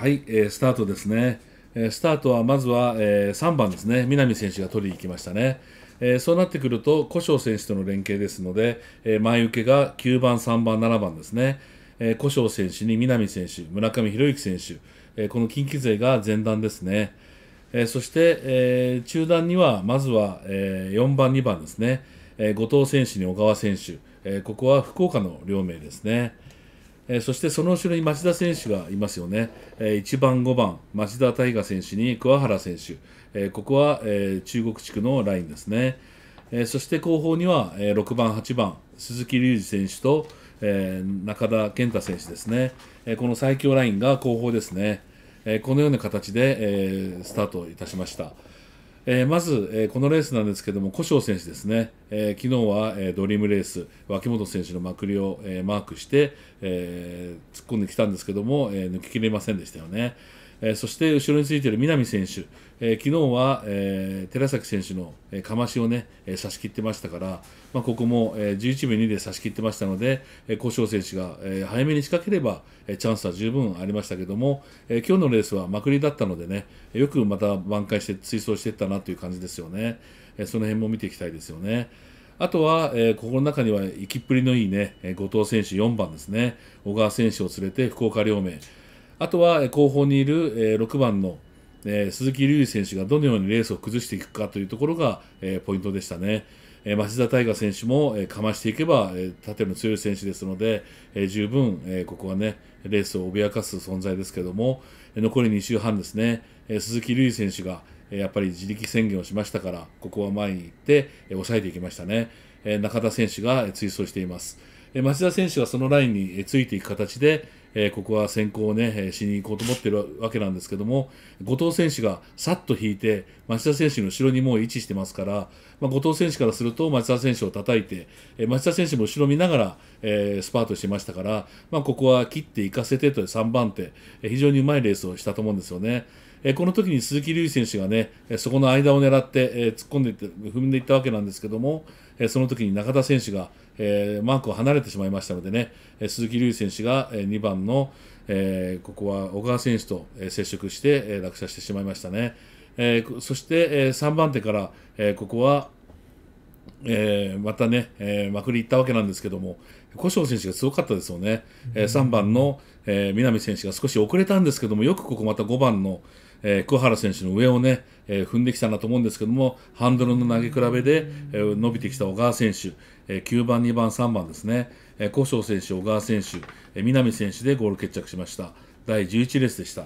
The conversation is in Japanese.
はい、えー、スタートですね、えー、スタートはまずは、えー、3番ですね、南選手が取りに行きましたね。えー、そうなってくると、古生選手との連携ですので、えー、前受けが9番、3番、7番ですね、えー、古生選手に南選手、村上宏之選手、えー、この近畿勢が前段ですね、えー、そして、えー、中段にはまずは、えー、4番、2番ですね、えー、後藤選手に小川選手、えー、ここは福岡の両名ですね。えそしてその後ろに町田選手がいますよね、え1番、5番、町田大河選手に桑原選手、えここは、え中国地区のラインですね、えそして後方には、え6番、8番、鈴木隆二選手と、え中田健太選手ですね、えこの最強ラインが後方ですね、えこのような形で、えスタートいたしました。えー、まず、えー、このレースなんですけども、古性選手ですね、えー、昨日は、えー、ドリームレース、脇本選手のまくりを、えー、マークして、えー、突っ込んできたんですけども、えー、抜ききれませんでしたよね。えー、そして後ろについている南選手、えー、昨日は、えー、寺崎選手の、えー、かましをね、えー、差し切ってましたから、まあ、ここも、えー、11秒2で差し切ってましたので、えー、古性選手が、えー、早めに仕掛ければ、えー、チャンスは十分ありましたけども、えー、今日のレースはまくりだったのでね、よくまた挽回して、追走していったなという感じですよね、えー、その辺も見ていきたいですよね。あとは、えー、ここの中には行きっぷりのいいね、えー、後藤選手4番ですね、小川選手を連れて福岡両名。あとは後方にいる、6番の、鈴木隆二選手がどのようにレースを崩していくかというところが、ポイントでしたね。松田大河選手も、かましていけば、縦の強い選手ですので、十分、ここはね、レースを脅かす存在ですけども、残り2周半ですね、鈴木瑠璃選手が、やっぱり自力宣言をしましたから、ここは前に行って、抑えていきましたね。中田選手が追走しています。松田選手はそのラインについていく形で、えー、ここは先行をね、えしに行こうと思ってるわけなんですけども、後藤選手がさっと引いて、町田選手の後ろにもう位置してますから、まあ、後藤選手からすると町田選手を叩いて、えー、町田選手も後ろ見ながら、えー、スパートしてましたから、まあ、ここは切っていかせてという3番手、えー、非常にうまいレースをしたと思うんですよね。この時に鈴木瑠唯選手がね、そこの間を狙って、突っ込んでいって踏んでいったわけなんですけども、その時に中田選手が、マークを離れてしまいましたのでね、鈴木瑠唯選手が、2番の、ここは小川選手と、接触して、落車してしまいましたね。そして、3番手から、ここはえー、またね、えー、まくりいったわけなんですけども、古性選手がすごかったですよね、うん、えー、3番の、え南選手が少し遅れたんですけども、よくここまた5番の、えー、桑原選手の上をね、えー、踏んできたなと思うんですけども、ハンドルの投げ比べで、えー、伸びてきた小川選手、えー、9番、2番、3番ですね、えー、古選手、小川選手、えー、南選手でゴール決着しました。第11レースでした。